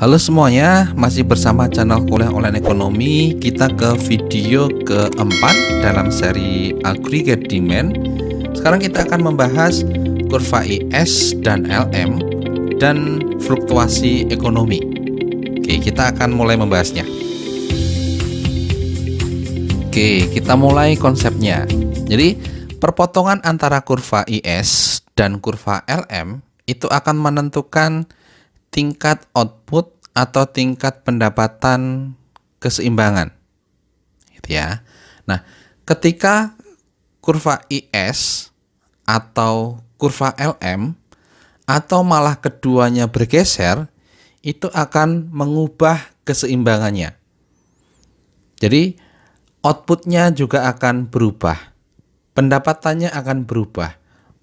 Halo semuanya, masih bersama channel kuliah online ekonomi Kita ke video keempat dalam seri aggregate demand Sekarang kita akan membahas kurva IS dan LM Dan fluktuasi ekonomi Oke, kita akan mulai membahasnya Oke, kita mulai konsepnya Jadi, perpotongan antara kurva IS dan kurva LM Itu akan menentukan tingkat output atau tingkat pendapatan keseimbangan. Gitu ya. Nah, ketika kurva IS atau kurva LM atau malah keduanya bergeser, itu akan mengubah keseimbangannya. Jadi, outputnya juga akan berubah. Pendapatannya akan berubah.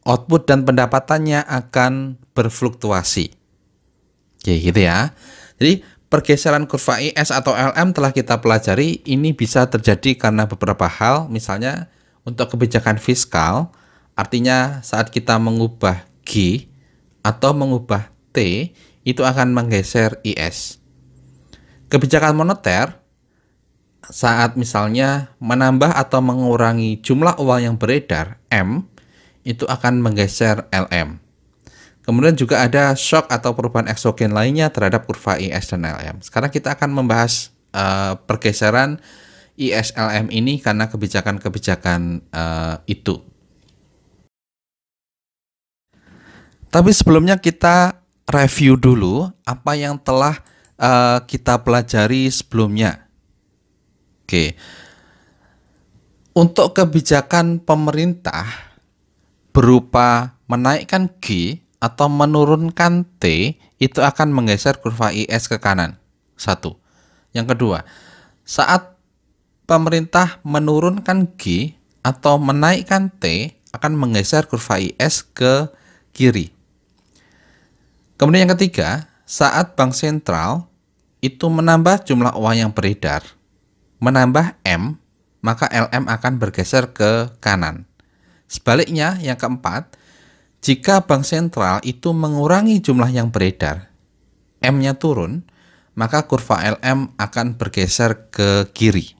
Output dan pendapatannya akan berfluktuasi. Jadi gitu ya. Jadi pergeseran kurva IS atau LM telah kita pelajari ini bisa terjadi karena beberapa hal misalnya untuk kebijakan fiskal artinya saat kita mengubah G atau mengubah T itu akan menggeser IS. Kebijakan moneter saat misalnya menambah atau mengurangi jumlah uang yang beredar M itu akan menggeser LM. Kemudian juga ada shock atau perubahan eksogen lainnya terhadap kurva IS dan LM. Sekarang kita akan membahas uh, pergeseran ISLM ini karena kebijakan-kebijakan uh, itu. Tapi sebelumnya kita review dulu apa yang telah uh, kita pelajari sebelumnya. Oke. Untuk kebijakan pemerintah berupa menaikkan G atau menurunkan T itu akan menggeser kurva IS ke kanan. Satu. Yang kedua, saat pemerintah menurunkan G atau menaikkan T akan menggeser kurva IS ke kiri. Kemudian yang ketiga, saat bank sentral itu menambah jumlah uang yang beredar, menambah M, maka LM akan bergeser ke kanan. Sebaliknya, yang keempat, jika bank sentral itu mengurangi jumlah yang beredar, M-nya turun, maka kurva LM akan bergeser ke kiri.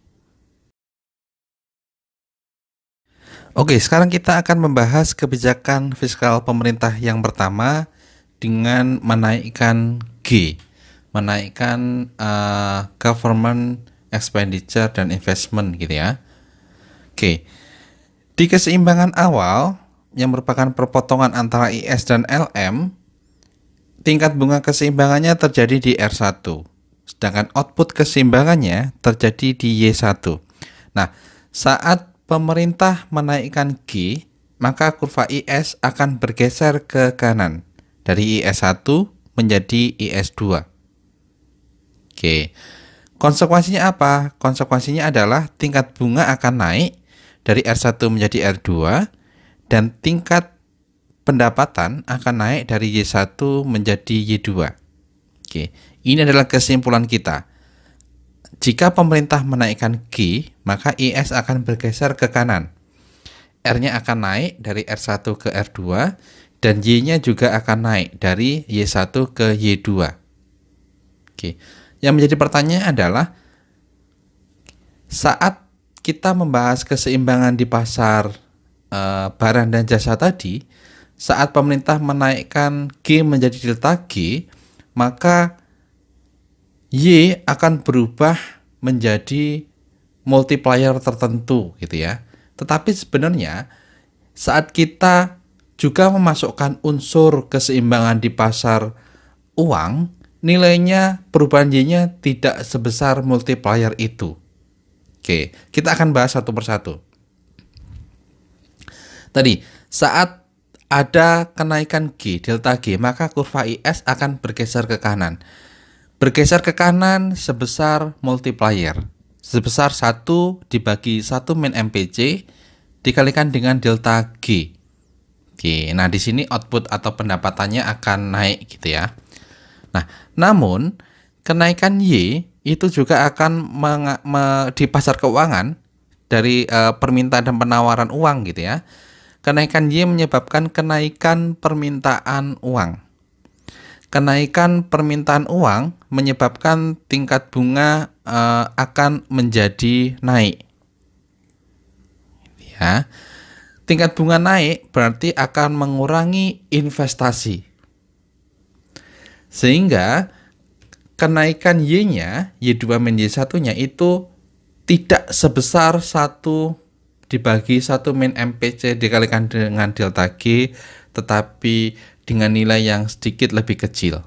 Oke, sekarang kita akan membahas kebijakan fiskal pemerintah yang pertama dengan menaikkan G, menaikkan uh, government expenditure dan investment gitu ya. Oke. Di keseimbangan awal, yang merupakan perpotongan antara IS dan LM, tingkat bunga keseimbangannya terjadi di R1, sedangkan output keseimbangannya terjadi di Y1. Nah, saat pemerintah menaikkan G, maka kurva IS akan bergeser ke kanan dari IS1 menjadi IS2. Oke. Konsekuensinya apa? Konsekuensinya adalah tingkat bunga akan naik dari R1 menjadi R2 dan tingkat pendapatan akan naik dari Y1 menjadi Y2. Oke, ini adalah kesimpulan kita. Jika pemerintah menaikkan G, maka IS akan bergeser ke kanan. R-nya akan naik dari R1 ke R2 dan Y-nya juga akan naik dari Y1 ke Y2. Oke. Yang menjadi pertanyaan adalah saat kita membahas keseimbangan di pasar Eh, barang dan jasa tadi, saat pemerintah menaikkan G menjadi delta G, maka Y akan berubah menjadi multiplier tertentu gitu ya. Tetapi sebenarnya saat kita juga memasukkan unsur keseimbangan di pasar uang, nilainya perubahan Y-nya tidak sebesar multiplier itu. Oke, kita akan bahas satu persatu. Tadi saat ada kenaikan G, delta G, maka kurva IS akan bergeser ke kanan. Bergeser ke kanan sebesar multiplier, sebesar 1 dibagi 1 min MPC dikalikan dengan delta G. Oke, nah di sini output atau pendapatannya akan naik gitu ya. Nah, namun kenaikan Y itu juga akan di pasar keuangan dari e, permintaan dan penawaran uang gitu ya Kenaikan Y menyebabkan kenaikan permintaan uang. Kenaikan permintaan uang menyebabkan tingkat bunga uh, akan menjadi naik. Ya. Tingkat bunga naik berarti akan mengurangi investasi. Sehingga kenaikan Y-nya, Y2 menjadi Y1-nya itu tidak sebesar satu dibagi satu min MPC dikalikan dengan delta G tetapi dengan nilai yang sedikit lebih kecil.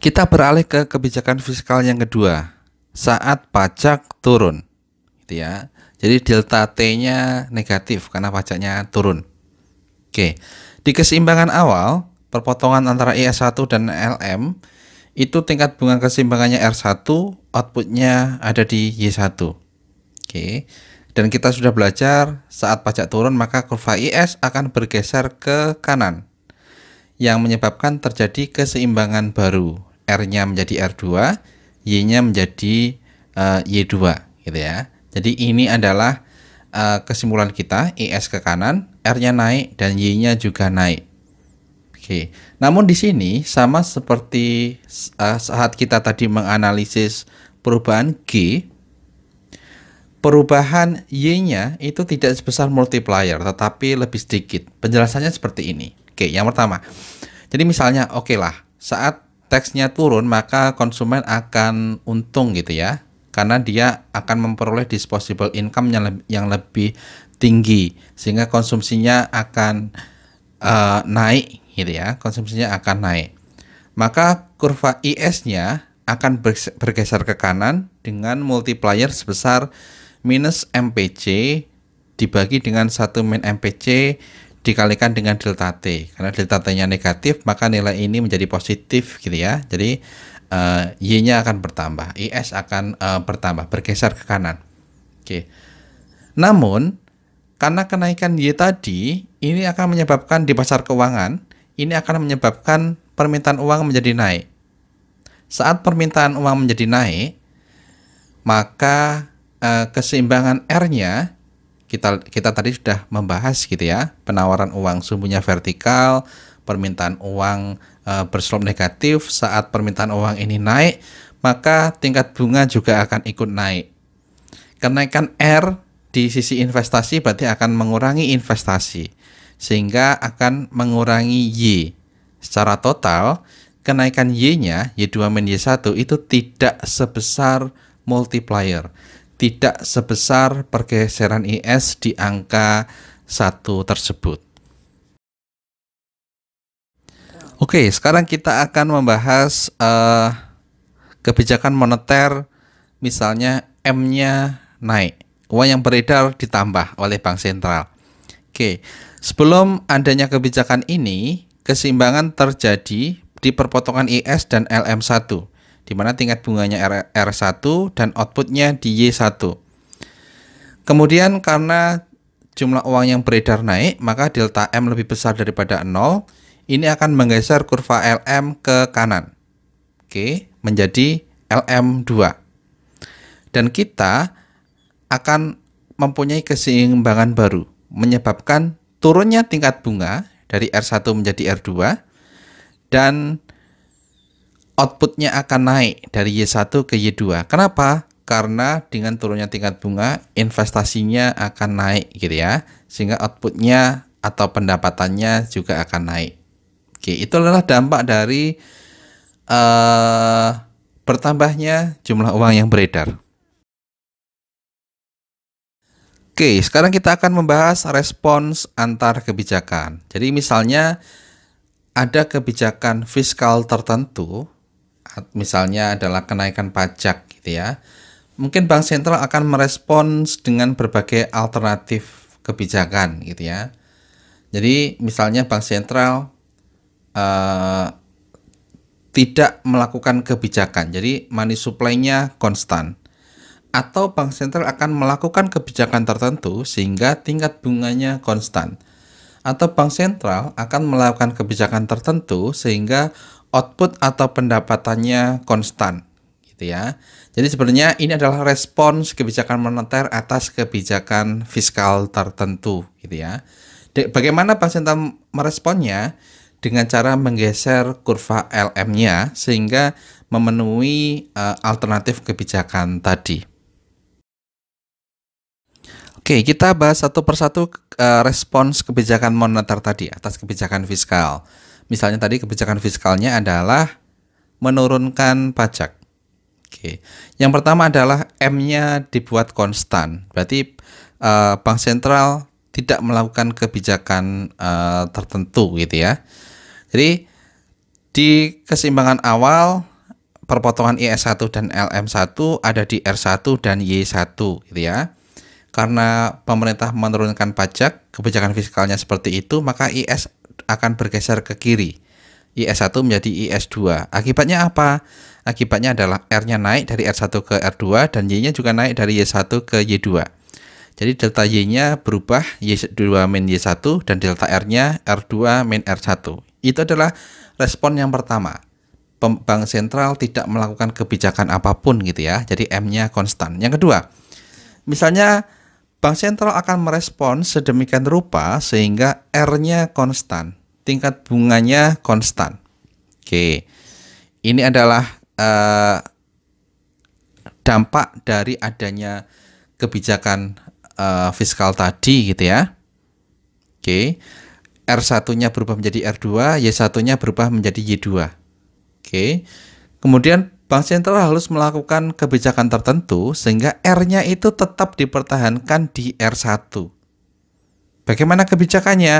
Kita beralih ke kebijakan fiskal yang kedua saat pajak turun, gitu ya. Jadi delta T-nya negatif karena pajaknya turun. Oke, di keseimbangan awal perpotongan antara IS1 dan LM itu tingkat bunga keseimbangannya R1, outputnya ada di Y1. Oke. Dan kita sudah belajar saat pajak turun maka kurva IS akan bergeser ke kanan yang menyebabkan terjadi keseimbangan baru. R-nya menjadi R2, Y-nya menjadi uh, eh, Y2 gitu ya. Jadi ini adalah uh, kesimpulan kita, IS ke kanan, R-nya naik dan Y-nya juga naik. Oke. Namun di sini sama seperti eh, saat kita tadi menganalisis perubahan G, perubahan Y-nya itu tidak sebesar multiplier tetapi lebih sedikit. Penjelasannya seperti ini. Oke, yang pertama. Jadi misalnya oke okay lah, saat teksnya turun maka konsumen akan untung gitu ya. Karena dia akan memperoleh disposable income yang lebih, yang lebih tinggi sehingga konsumsinya akan uh, naik gitu ya, konsumsinya akan naik. Maka kurva IS-nya akan bergeser ke kanan dengan multiplier sebesar minus MPC dibagi dengan 1 min MPC dikalikan dengan delta T. Karena delta T-nya negatif, maka nilai ini menjadi positif gitu ya. Jadi uh, Y-nya akan bertambah, IS akan uh, bertambah, bergeser ke kanan. Oke. Namun, karena kenaikan Y tadi, ini akan menyebabkan di pasar keuangan ini akan menyebabkan permintaan uang menjadi naik. Saat permintaan uang menjadi naik, maka eh, keseimbangan R-nya kita kita tadi sudah membahas gitu ya, penawaran uang sumbunya vertikal, permintaan uang eh, berslop negatif, saat permintaan uang ini naik, maka tingkat bunga juga akan ikut naik. Kenaikan R di sisi investasi berarti akan mengurangi investasi sehingga akan mengurangi Y. Secara total, kenaikan Y-nya, Y2 min Y1 itu tidak sebesar multiplier, tidak sebesar pergeseran IS di angka 1 tersebut. Oke, sekarang kita akan membahas uh, kebijakan moneter misalnya M-nya naik, uang yang beredar ditambah oleh bank sentral. Oke. Sebelum adanya kebijakan ini, keseimbangan terjadi di perpotongan IS dan LM1, di mana tingkat bunganya R1 dan outputnya di Y1. Kemudian karena jumlah uang yang beredar naik, maka delta M lebih besar daripada 0, ini akan menggeser kurva LM ke kanan. Oke, menjadi LM2. Dan kita akan mempunyai keseimbangan baru, menyebabkan turunnya tingkat bunga dari R1 menjadi R2 dan outputnya akan naik dari Y1 ke Y2. Kenapa? Karena dengan turunnya tingkat bunga investasinya akan naik gitu ya. Sehingga outputnya atau pendapatannya juga akan naik. Oke, itu adalah dampak dari uh, bertambahnya jumlah uang yang beredar. Oke, sekarang kita akan membahas respons antar kebijakan. Jadi misalnya ada kebijakan fiskal tertentu, misalnya adalah kenaikan pajak gitu ya. Mungkin bank sentral akan merespons dengan berbagai alternatif kebijakan gitu ya. Jadi misalnya bank sentral uh, tidak melakukan kebijakan. Jadi money supply-nya konstan atau bank sentral akan melakukan kebijakan tertentu sehingga tingkat bunganya konstan. Atau bank sentral akan melakukan kebijakan tertentu sehingga output atau pendapatannya konstan gitu ya. Jadi sebenarnya ini adalah respons kebijakan moneter atas kebijakan fiskal tertentu gitu ya. De bagaimana bank sentral meresponnya? dengan cara menggeser kurva LM-nya sehingga memenuhi uh, alternatif kebijakan tadi. Oke, kita bahas satu persatu uh, respons kebijakan moneter tadi atas kebijakan fiskal. Misalnya tadi kebijakan fiskalnya adalah menurunkan pajak. Oke. Yang pertama adalah M-nya dibuat konstan. Berarti uh, bank sentral tidak melakukan kebijakan uh, tertentu gitu ya. Jadi di keseimbangan awal perpotongan IS1 dan LM1 ada di R1 dan Y1 gitu ya karena pemerintah menurunkan pajak, kebijakan fiskalnya seperti itu, maka IS akan bergeser ke kiri. IS1 menjadi IS2. Akibatnya apa? Akibatnya adalah R-nya naik dari R1 ke R2 dan Y-nya juga naik dari Y1 ke Y2. Jadi delta Y-nya berubah Y2 min Y1 dan delta R-nya R2 min R1. Itu adalah respon yang pertama. Bank sentral tidak melakukan kebijakan apapun gitu ya. Jadi M-nya konstan. Yang kedua, misalnya Bank sentral akan merespon sedemikian rupa sehingga R-nya konstan, tingkat bunganya konstan. Oke, ini adalah uh, dampak dari adanya kebijakan uh, fiskal tadi gitu ya. Oke, R1-nya berubah menjadi R2, Y1-nya berubah menjadi Y2. Oke, kemudian Bank sentral harus melakukan kebijakan tertentu sehingga R-nya itu tetap dipertahankan di R1. Bagaimana kebijakannya?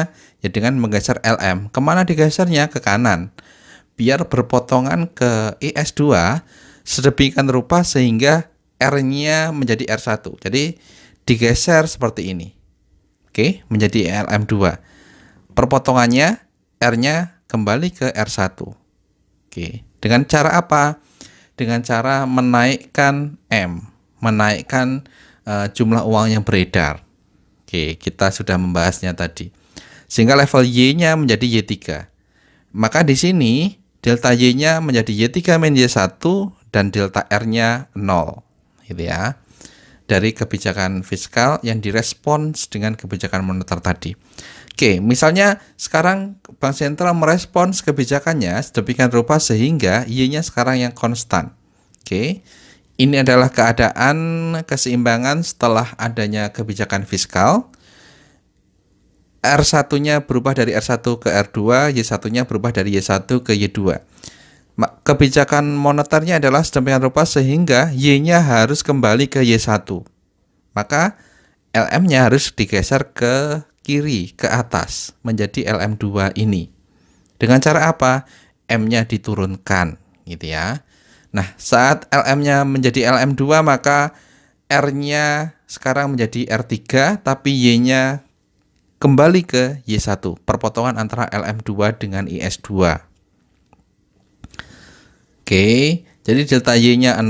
Ya dengan menggeser LM. Kemana digesernya? Ke kanan. Biar berpotongan ke IS2 sedemikian rupa sehingga R-nya menjadi R1. Jadi digeser seperti ini. Oke, menjadi LM2. Perpotongannya R-nya kembali ke R1. Oke, dengan cara apa? dengan cara menaikkan M, menaikkan uh, jumlah uang yang beredar. Oke, kita sudah membahasnya tadi. Sehingga level Y-nya menjadi Y3. Maka di sini delta Y-nya menjadi Y3 min Y1 dan delta R-nya 0. Gitu ya. Dari kebijakan fiskal yang direspons dengan kebijakan moneter tadi. Oke, misalnya sekarang Bank Sentral merespons kebijakannya sedemikian rupa sehingga Y-nya sekarang yang konstan. Oke, ini adalah keadaan keseimbangan setelah adanya kebijakan fiskal. R1-nya berubah dari R1 ke R2, Y1-nya berubah dari Y1 ke Y2. Kebijakan moneternya adalah sedemikian rupa sehingga Y-nya harus kembali ke Y1. Maka LM-nya harus digeser ke kiri ke atas menjadi LM2 ini. Dengan cara apa? M-nya diturunkan gitu ya. Nah, saat LM-nya menjadi LM2 maka R-nya sekarang menjadi R3 tapi Y-nya kembali ke Y1, perpotongan antara LM2 dengan IS2. Oke, jadi delta Y-nya 0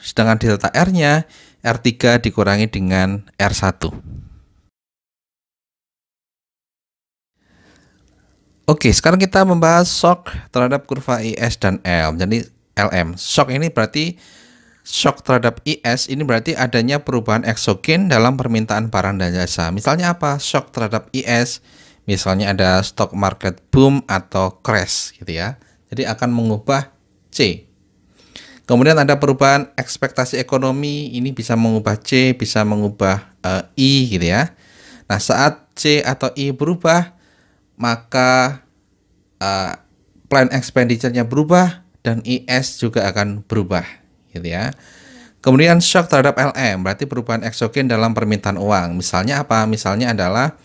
sedangkan delta R-nya R3 dikurangi dengan R1. Oke, sekarang kita membahas shock terhadap kurva IS dan L. Jadi LM. Shock ini berarti shock terhadap IS ini berarti adanya perubahan eksogen dalam permintaan barang dan jasa. Misalnya apa? Shock terhadap IS, misalnya ada stock market boom atau crash gitu ya. Jadi akan mengubah C. Kemudian ada perubahan ekspektasi ekonomi, ini bisa mengubah C, bisa mengubah e, I gitu ya. Nah, saat C atau I berubah, maka uh, plan expenditure-nya berubah dan IS e juga akan berubah gitu ya. Kemudian shock terhadap LM berarti perubahan eksogen dalam permintaan uang. Misalnya apa? Misalnya adalah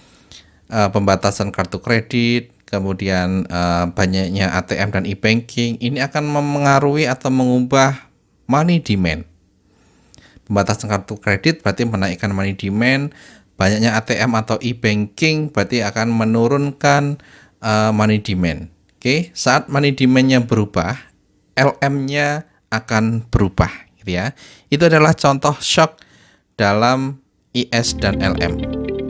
uh, pembatasan kartu kredit, kemudian uh, banyaknya ATM dan e-banking. Ini akan memengaruhi atau mengubah money demand. Pembatasan kartu kredit berarti menaikkan money demand, banyaknya ATM atau e-banking berarti akan menurunkan uh, money demand. Oke, okay? saat money demandnya berubah, LM-nya akan berubah gitu ya. Itu adalah contoh shock dalam IS dan LM.